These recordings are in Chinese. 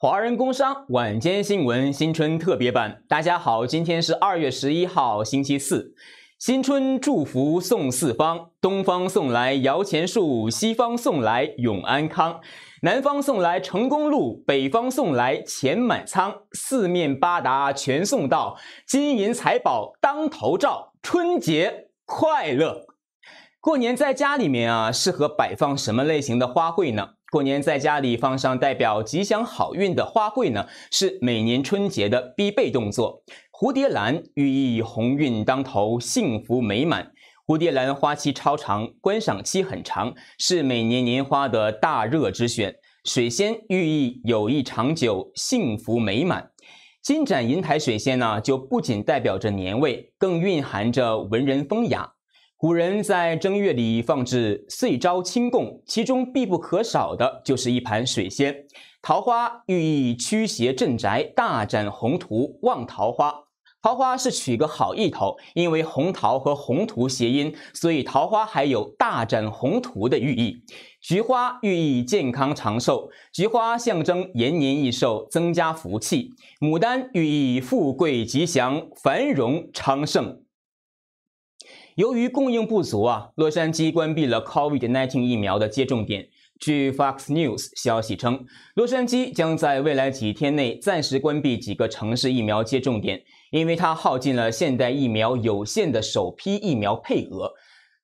华人工商晚间新闻新春特别版，大家好，今天是二月十一号，星期四。新春祝福送四方，东方送来摇钱树，西方送来永安康，南方送来成功路，北方送来钱满仓，四面八达全送到，金银财宝当头照，春节快乐。过年在家里面啊，适合摆放什么类型的花卉呢？过年在家里放上代表吉祥好运的花卉呢，是每年春节的必备动作。蝴蝶兰寓意鸿运当头、幸福美满。蝴蝶兰花期超长，观赏期很长，是每年年花的大热之选。水仙寓意友谊长久、幸福美满。金盏银台水仙呢，就不仅代表着年味，更蕴含着文人风雅。古人在正月里放置岁朝清供，其中必不可少的就是一盘水仙、桃花，寓意驱邪镇宅、大展宏图。望桃花，桃花是取个好意头，因为红桃和宏图谐音，所以桃花还有大展宏图的寓意。菊花寓意健康长寿，菊花象征延年益寿、增加福气。牡丹寓意富贵吉祥、繁荣昌盛。由于供应不足啊，洛杉矶关闭了 COVID-19 疫苗的接种点。据 Fox News 消息称，洛杉矶将在未来几天内暂时关闭几个城市疫苗接种点，因为它耗尽了现代疫苗有限的首批疫苗配额。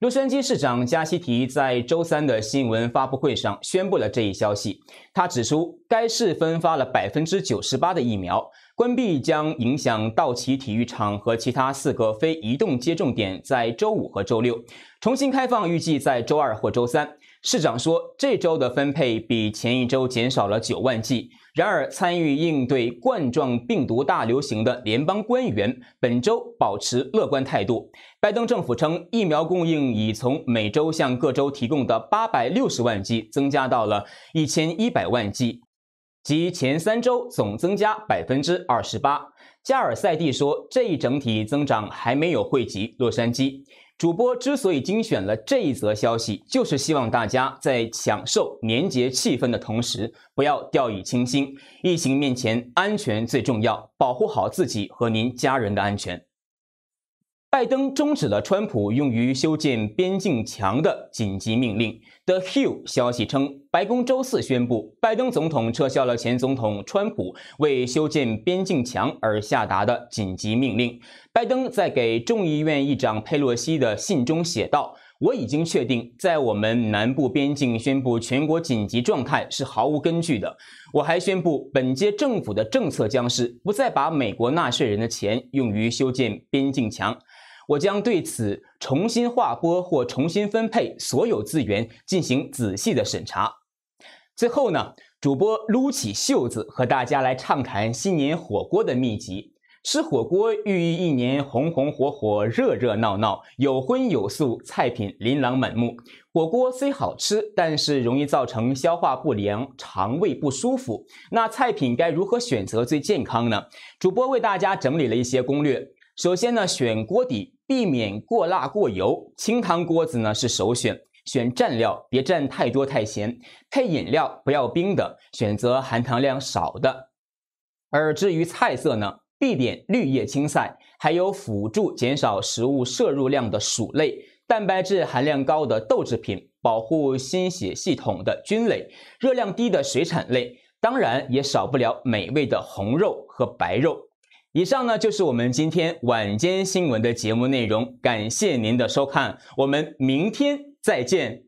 洛杉矶市长加西提在周三的新闻发布会上宣布了这一消息。他指出，该市分发了百分之九十八的疫苗，关闭将影响道奇体育场和其他四个非移动接种点。在周五和周六重新开放，预计在周二或周三。市长说，这周的分配比前一周减少了九万剂。然而，参与应对冠状病毒大流行的联邦官员本周保持乐观态度。拜登政府称，疫苗供应已从每周向各州提供的八百六十万剂增加到了一千一百万剂，即前三周总增加百分之二十八。加尔赛蒂说，这一整体增长还没有惠及洛杉矶。主播之所以精选了这一则消息，就是希望大家在享受年节气氛的同时，不要掉以轻心。疫情面前，安全最重要，保护好自己和您家人的安全。拜登终止了川普用于修建边境墙的紧急命令。The Hill 消息称，白宫周四宣布，拜登总统撤销了前总统川普为修建边境墙而下达的紧急命令。拜登在给众议院议长佩洛西的信中写道：“我已经确定，在我们南部边境宣布全国紧急状态是毫无根据的。我还宣布，本届政府的政策将是不再把美国纳税人的钱用于修建边境墙。”我将对此重新划拨或重新分配所有资源进行仔细的审查。最后呢，主播撸起袖子和大家来畅谈新年火锅的秘籍。吃火锅寓意一年红红火火、热热闹闹，有荤有素，菜品琳琅满目。火锅虽好吃，但是容易造成消化不良、肠胃不舒服。那菜品该如何选择最健康呢？主播为大家整理了一些攻略。首先呢，选锅底。避免过辣过油，清汤锅子呢是首选。选蘸料，别蘸太多太咸。配饮料，不要冰的，选择含糖量少的。而至于菜色呢，必点绿叶青菜，还有辅助减少食物摄入量的薯类、蛋白质含量高的豆制品、保护心血系统的菌类、热量低的水产类。当然，也少不了美味的红肉和白肉。以上呢就是我们今天晚间新闻的节目内容，感谢您的收看，我们明天再见。